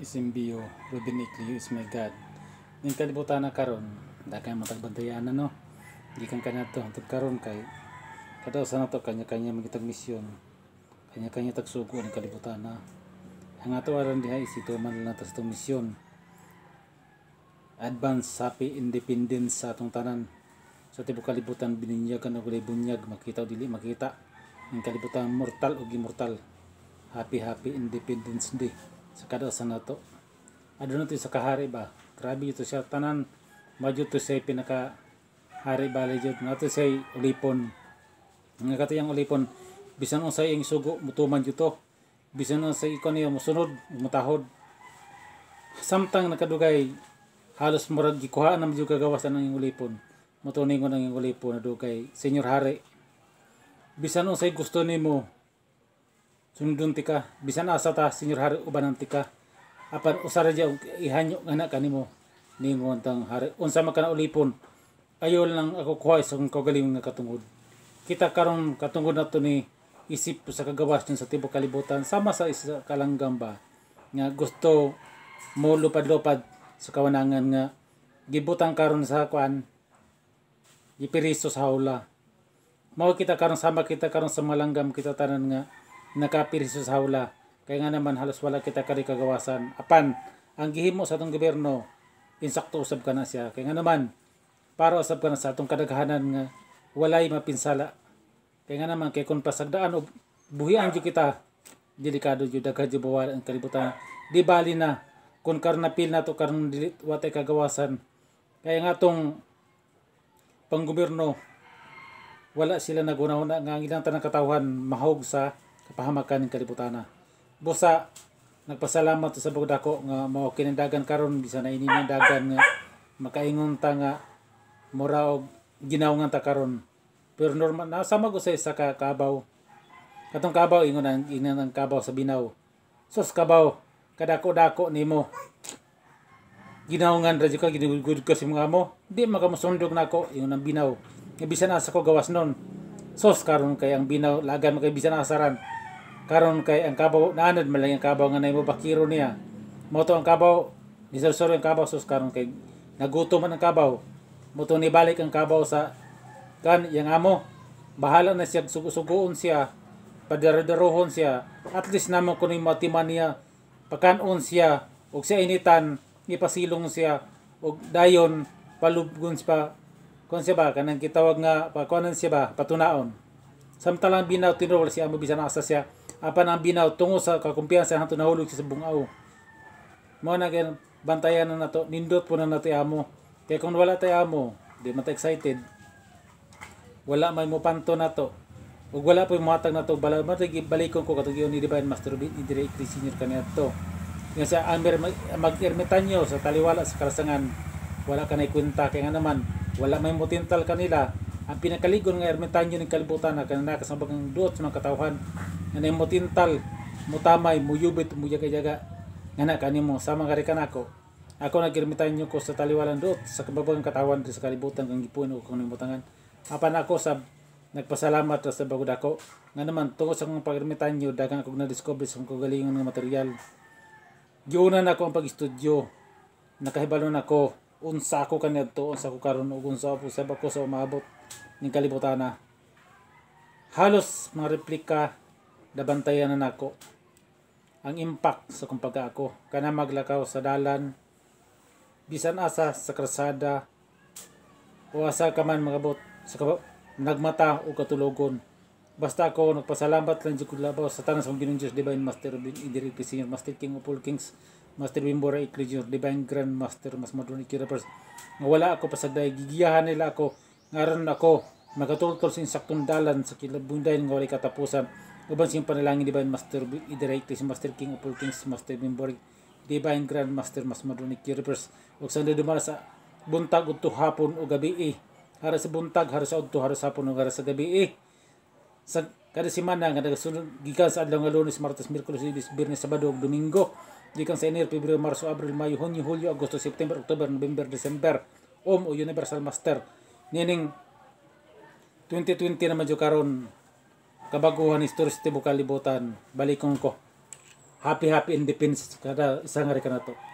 isimbio Ruben Iclio is my God ning kalibutan na karon dakay mo tagbantayan na no gikan ka na to hantod karon kay kada sa to kanya-kanya magitag misyon kanya-kanya tagsugo ang kalibutan na ang ato aran diha isituman na to sa misyon advance happy independence sa atong tanan sa tibok kalibutan bininyagan og bunyag makita o dili makita ang kalibutan mortal o immortal happy happy independence day sa kadasan na to aduna to sa kahari ba grabe ito siya tanan maju to sa pinaka hari ba jud nato sa ulipon nga katuyang ulipon bisan unsa ing sugo mutuman dito bisan bisan unsa ikon niya musunod mutahod samtang nakadugay halos murag gikuhaan na medyo kagawasan ng ulipon matuning ko ng ulipon na dugay senyor hari bisan unsa gusto nimo sundon tika bisan asa ta senior hari ubanan tika apan usara dia ihanyo nga na kanimo ningon tang hari unsa man kana ulipon ayo lang ako kuha sa kong kagaling nga katungod kita karon katungod nato ni isip sa kagawas sa tibo kalibutan sama sa isa kalanggamba nga gusto mo lupad-lupad sa kawanangan nga gibutang karon sa kuan gipiriso sa hawla mao kita karon sama kita karon sa malanggam kita tanan nga nakapir sa hawla. Kaya nga naman halos wala kita kari kagawasan. Apan, ang gihimo sa atong gobyerno, insakto usab ka na siya. Kaya nga naman, para usab ka na sa atong kadaghanan nga walay mapinsala. Kaya nga naman, kay kung pasagdaan o buhian jud kita, delikado jud daghan jud bawal ang kalibutan. Di bali na kun karnapil nato karon dili watay kagawasan. Kaya nga tong panggobyerno wala sila nagunahuna nga ang ilang tanang katawan mahog sa kapahamakan ng kalibutana. Busa, nagpasalamat sa bagdako nga mao kinindagan karon bisan na inindagan nga makaingon ta nga mura og ginawangan ta karon. Pero normal na sama ko sa isa ka kabaw. Katong kabaw ingon ang ingon ang kabaw sa binaw. Sos kabaw, kadako-dako nimo. Ginawangan radyo ka ginugud ko sa mga mo. Di makamusundog nako ingon ang binaw. Nga bisan asa ko gawas noon. Sos karon kay ang binaw lagan makay bisan asaran karon kay ang kabaw naanad man lang ang kabaw nga nahimo bakiro niya moto ang kabaw disersoryo ang kabaw sus karon kay nagutom man ang kabaw moto ni balik ang kabaw sa kan yang amo bahala na siya suguon siya padaradarohon siya at least namo kuno matiman niya pakanon siya ug sa initan ipasilong siya ug dayon palubgon pa kon siya ba kanang kitawag nga pakuanan siya ba patunaon samtalang binaw tinrol siya mo bisan asa siya apan ang binaw tungo sa kakumpiyansa hanto nahulog sa bungaw mo na gan bantayan na nato nindot po na nato amo kay kung wala tayo amo di man excited wala may mo panto nato ug wala po matag nato bala matag balikon ko katong ni divine master bit ni direct senior kaniadto nga sa amir mag-ermitanyo sa taliwala sa kalasangan wala ka na kwenta kay nga naman wala may mutintal kanila ang pinakaligon nga ermitanyo ng kalibutan na kanaka sa bagang duot sa mga katawhan ngani mo tintal mo tamay mo yubit mo jaga-jaga ngana kanimo sama kari kanako ako nagirmitan niyo ko sa taliwalan dot sa kababagang katawan sa kalibutan kang gipuin ko kung nimutangan apan ako sa nagpasalamat sa bago dako nga naman tungod sa kong pagirmitan niyo dagang akong na-discover sa kong kagalingon ng material giunan ako ang pag-istudyo nakahibalon ako unsa ako kaniadto unsa ko karon ug unsa po sa ko sa umabot ning kalibutan na halos mga replika nabantayan na nako ang impact sa kung ako kana maglakaw sa dalan bisan asa sa krasada o asa ka man magabot sa kab- nagmata o katulogon basta ako nagpasalamat lang jud labaw sa tanan sa Panginoon Dios Divine Master Idirik Senior Master King of all Kings Master Bimbora Ikli Junior Divine Grand Master mas madunay kira nga wala ako pasagday gigiyahan nila ako ngaron ako magatultol sa insaktong dalan sa kilabunday ng walay katapusan uban siyang panalangin di ba Master Idirecte si Master King of all Kings Master Bimborg Divine Grand Master mas madunit Kirpers ug sa dumara sa buntag udto hapon o gabi eh. hara sa buntag hara sa udto hara sa hapon o hara sa gabi eh. sa kada semana nga nagasunod gikan sa adlaw nga Lunes, Martes, Miyerkules, Libis, Biyernes, Sabado ug Domingo gikan sa Enero, Pebrero, Marso, Abril, Mayo, Hunyo, Hulyo, Agosto, September, October, November, December. Om o Universal Master. Nining 2020 na medyo karon kabaguhan stories ti bukalibutan balikon ko happy happy independence kada isang hari kanato